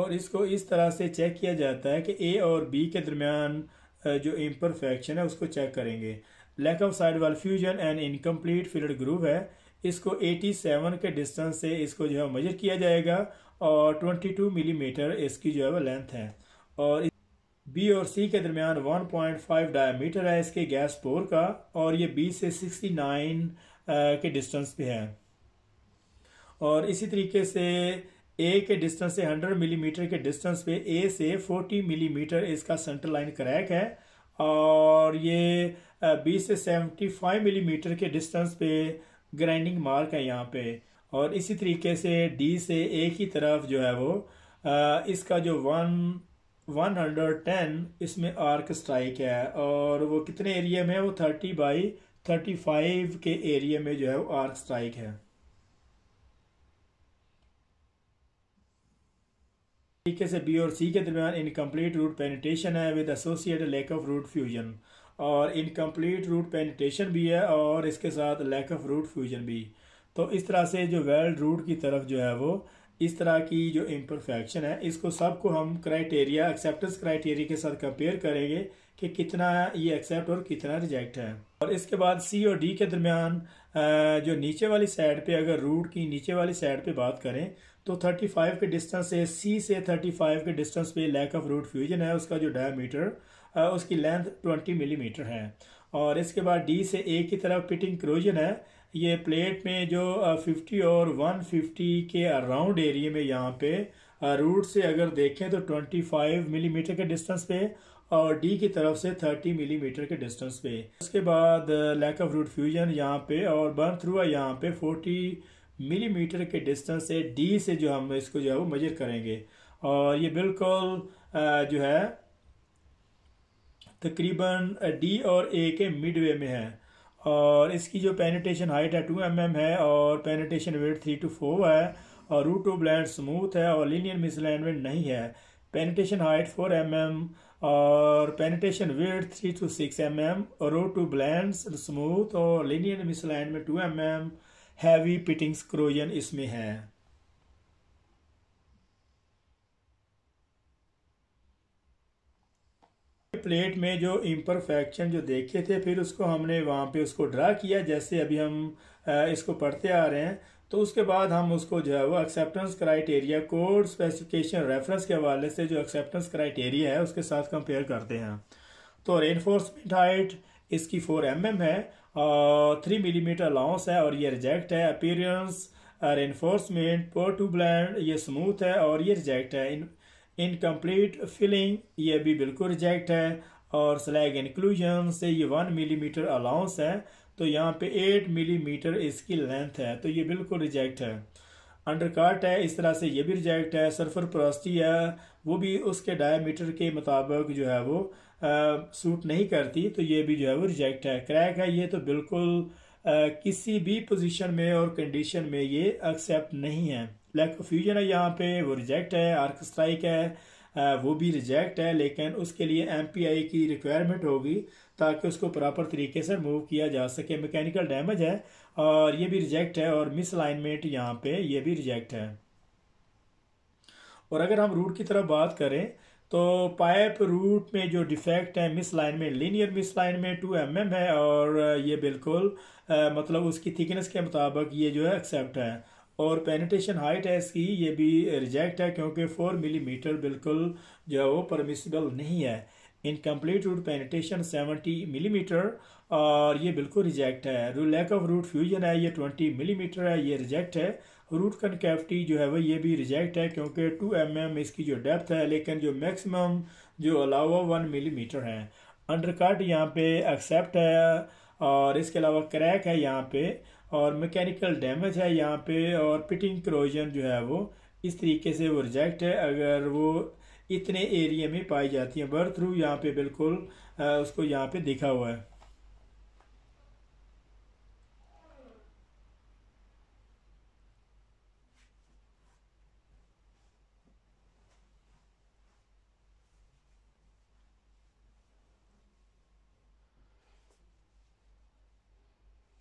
और इसको इस तरह से चेक किया जाता है कि ए और बी के दरमियान जो इम्परफेक्शन है उसको चेक करेंगे lack of side wall fusion and incomplete filled groove है इसको 87 के डिस्टेंस से इसको जो है मेजर किया जाएगा और 22 मिलीमीटर mm इसकी जो है वो लेंथ है और बी और सी के दरमियान 1.5 डायमीटर है इसके गैस पोर का और ये बी से 69 के डिस्टेंस पे है और इसी तरीके से ए के डिस्टेंस से 100 मिलीमीटर के डिस्टेंस पे ए से 40 मिलीमीटर इसका सेंटर लाइन क्रैक है और ये बी से 75 मिलीमीटर के डिस्टेंस पे ग्राइंडिंग मार्क है यहाँ पे और इसी तरीके से डी से ए की तरफ जो है वो इसका जो वन वन हंड्रेड टेन इसमें आर्क स्ट्राइक है और वो कितने एरिया में है वो थर्टी बाई थर्टी फाइव के एरिया में जो है वो आर्क स्ट्राइक है तरीके से बी और सी के दरमियान इनकम्प्लीट रूट पेनिटेशन है with associated lack of root fusion और इनकम्प्लीट रूट पेनिटेशन भी है और इसके साथ लैक ऑफ रूट फ्यूजन भी तो इस तरह से जो वेल्ड रूट की तरफ जो है वो इस तरह की जो इम्परफेक्शन है इसको सबको हम क्राइटेरिया एक्सेप्टेंस क्राइटेरिया के साथ कंपेयर करेंगे कि कितना ये एक्सेप्ट और कितना रिजेक्ट है और इसके बाद सी और डी के दरमियान जो नीचे वाली साइड पे अगर रूट की नीचे वाली साइड पे बात करें तो 35 के डिस्टेंस से सी से 35 के डिस्टेंस पे लैक ऑफ रूट फ्यूजन है उसका जो डायमीटर उसकी लेंथ 20 मिलीमीटर है और इसके बाद डी से ए की तरफ पिटिंग क्रोजन है ये प्लेट में जो फिफ्टी और वन फिफ्टी के अराउंड एरिए में यहाँ पे रूट से अगर देखें तो ट्वेंटी फाइव मीटर के डिस्टेंस पे और डी की तरफ से 30 मिलीमीटर mm के डिस्टेंस पे उसके बाद लैक ऑफ रूट फ्यूजन यहाँ पे और बर्न थ्रू है यहाँ पे 40 मिलीमीटर mm के डिस्टेंस से डी से जो हम इसको जो है वो मेजर करेंगे और ये बिल्कुल जो है तकरीबन डी और ए के मिडवे में है और इसकी जो पेनिटेशन हाइट है टू एम mm है और penetration width three to four है और रूट टू ब्लैंड स्मूथ है और लीनियर मिसलाइनमेंट नहीं है penetration height four M M और penetration width three to six M M root to blend smooth और linear misalignment two M M heavy pittings corrosion इसमें है प्लेट में जो इम्परफेक्शन जो देखे थे फिर उसको हमने वहाँ पे उसको ड्रा किया जैसे अभी हम इसको पढ़ते आ रहे हैं तो उसके बाद हम उसको जो है वो acceptance criteria code specification reference के हवाले से जो एक्सेप्टेंस क्राइटेरिया है उसके साथ कंपेयर करते हैं तो रेनफोर्समेंट हाइट इसकी फोर एम mm है और थ्री मिलीमीटर अलाउंस है और ये रिजेक्ट है appearance reinforcement poor to blend ये स्मूथ है और ये रिजेक्ट है इन इनकम्प्लीट फिलिंग ये भी बिल्कुल रिजेक्ट है और स्लैग इंक्लूजन से ये वन मिलीमीटर अलाउंस है तो यहाँ पे एट मिलीमीटर इसकी लेंथ है तो ये बिल्कुल रिजेक्ट है अंडरकाट है इस तरह से ये भी रिजेक्ट है सरफर प्रस्ती है वो भी उसके डायमीटर के मुताबिक जो है वो आ, सूट नहीं करती तो ये भी जो है वो रिजेक्ट है क्रैक है ये तो बिल्कुल किसी भी पोजीशन में और कंडीशन में ये एक्सेप्ट नहीं है ब्लैक फ्यूजन है यहाँ पे वो रिजेक्ट है आर्क स्ट्राइक है वो भी रिजेक्ट है लेकिन उसके लिए एम की रिक्वायरमेंट होगी ताकि उसको प्रॉपर तरीके से मूव किया जा सके मैकेनिकल डैमेज है और ये भी रिजेक्ट है और मिस अलाइनमेंट यहाँ पे ये भी रिजेक्ट है और अगर हम रूट की तरफ बात करें तो पाइप रूट में जो डिफेक्ट है मिस लाइन में लीनियर मिस लाइन में टू एम mm है और ये बिल्कुल आ, मतलब उसकी थिकनेस के मुताबिक ये जो है एक्सेप्ट है और पेनिटेशन हाइट है इसकी ये भी रिजेक्ट है क्योंकि फोर मिलीमीटर बिल्कुल जो है वो परमिसिबल नहीं है incomplete root penetration seventy millimetre और ये बिल्कुल रिजेक्ट है लैक ऑफ रूट फ्यूजन है ये ट्वेंटी मिलीमीटर है ये रिजेक्ट है रूट कनकेविटी जो है वो ये भी रिजेक्ट है क्योंकि टू एम एम इसकी जो डेप्थ है लेकिन जो मैक्सिमम जो अलावा वन मिलीमीटर है अंडरकट यहाँ पे एक्सेप्ट है और इसके अलावा क्रैक है यहाँ पे और मैकेनिकल डैमेज है यहाँ पे और पिटिंग क्रोजन जो है वो इस तरीके से वो रिजेक्ट है अगर वो इतने एरिया में पाई जाती हैं बर्थ थ्रू यहाँ पे बिल्कुल उसको यहाँ पे दिखा हुआ है